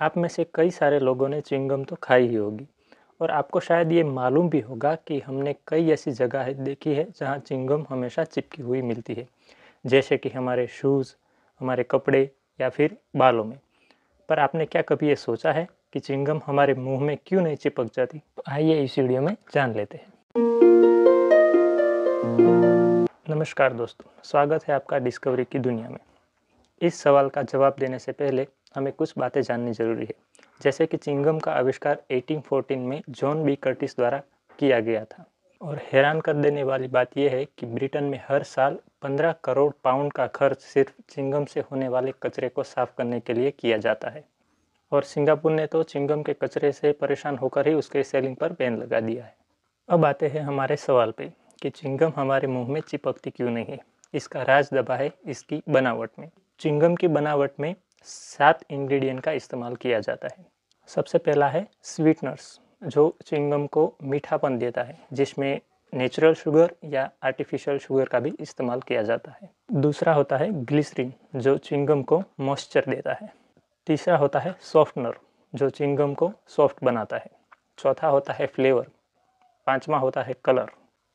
आप में से कई सारे लोगों ने चिंगम तो खाई ही होगी और आपको शायद ये मालूम भी होगा कि हमने कई ऐसी जगह देखी है जहाँ चिंगम हमेशा चिपकी हुई मिलती है जैसे कि हमारे शूज़ हमारे कपड़े या फिर बालों में पर आपने क्या कभी ये सोचा है कि चिंगम हमारे मुंह में क्यों नहीं चिपक जाती तो आइए इस वीडियो में जान लेते हैं नमस्कार दोस्तों स्वागत है आपका डिस्कवरी की दुनिया में इस सवाल का जवाब देने से पहले हमें कुछ बातें जाननी जरूरी है जैसे कि चिंगम का आविष्कार 1814 में जॉन बी कर्टिस द्वारा किया गया था और हैरान कर देने वाली बात यह है कि ब्रिटेन में हर साल 15 करोड़ पाउंड का खर्च सिर्फ चिंगम से होने वाले कचरे को साफ करने के लिए किया जाता है और सिंगापुर ने तो चिंगम के कचरे से परेशान होकर ही उसके सेलिंग पर बैन लगा दिया है अब आते हैं हमारे सवाल पे कि चिंगम हमारे मुंह में चिपकती क्यों नहीं है इसका राज दबा है इसकी बनावट में चिंगम की बनावट में सात इंग्रेडिएंट का इस्तेमाल किया जाता है सबसे पहला है स्वीटनर्स जो चिंगम को मीठापन देता है जिसमें नेचुरल शुगर या आर्टिफिशियल शुगर का भी इस्तेमाल किया जाता है दूसरा होता है ग्लिसरीन जो चिंगम को मॉइस्चर देता है तीसरा होता है सॉफ्टनर जो चिंगम को सॉफ्ट बनाता है चौथा होता है फ्लेवर पांचवा होता है कलर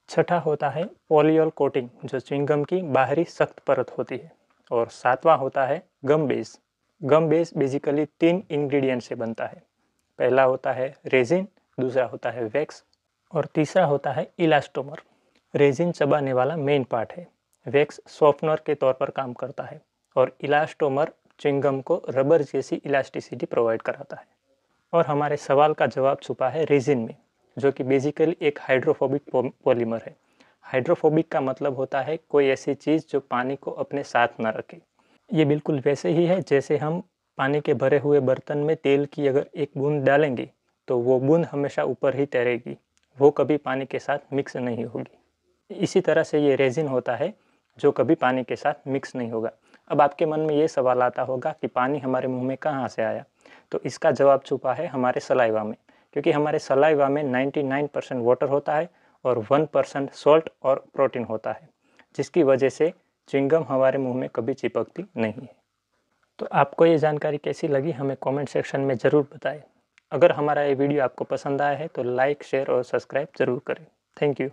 छठा होता है पोलियल कोटिंग जो चिंगम की बाहरी सख्त परत होती है और सातवां होता है gum base gum base basically तीन इंग्रेडिएंट से बनता है पहला होता है रेजिन दूसरा होता है वैक्स और तीसरा होता है इलास्टोमर रेजिन चबाने वाला मेन पार्ट है वैक्स सॉफ्टनर के तौर पर काम करता है और इलास्टोमर चिंगम को रबर जैसी इलास्टिसिटी प्रोवाइड कराता है और हमारे सवाल का जवाब छुपा है रेजिन में जो कि बेसिकली एक हाइड्रोफोबिक पॉलीमर है हाइड्रोफोबिक का मतलब होता है कोई ऐसी चीज़ जो पानी को अपने साथ न रखे ये बिल्कुल वैसे ही है जैसे हम पानी के भरे हुए बर्तन में तेल की अगर एक बूंद डालेंगे तो वो बूंद हमेशा ऊपर ही तैरेगी वो कभी पानी के साथ मिक्स नहीं होगी इसी तरह से ये रेजिन होता है जो कभी पानी के साथ मिक्स नहीं होगा अब आपके मन में ये सवाल आता होगा कि पानी हमारे मुंह में कहाँ से आया तो इसका जवाब छुपा है हमारे सलाइवा में क्योंकि हमारे सलाइवा में 99 परसेंट वाटर होता है और 1 परसेंट सॉल्ट और प्रोटीन होता है जिसकी वजह से चिंगम हमारे मुंह में कभी चिपकती नहीं है तो आपको ये जानकारी कैसी लगी हमें कमेंट सेक्शन में ज़रूर बताएं अगर हमारा ये वीडियो आपको पसंद आया है तो लाइक शेयर और सब्सक्राइब ज़रूर करें थैंक यू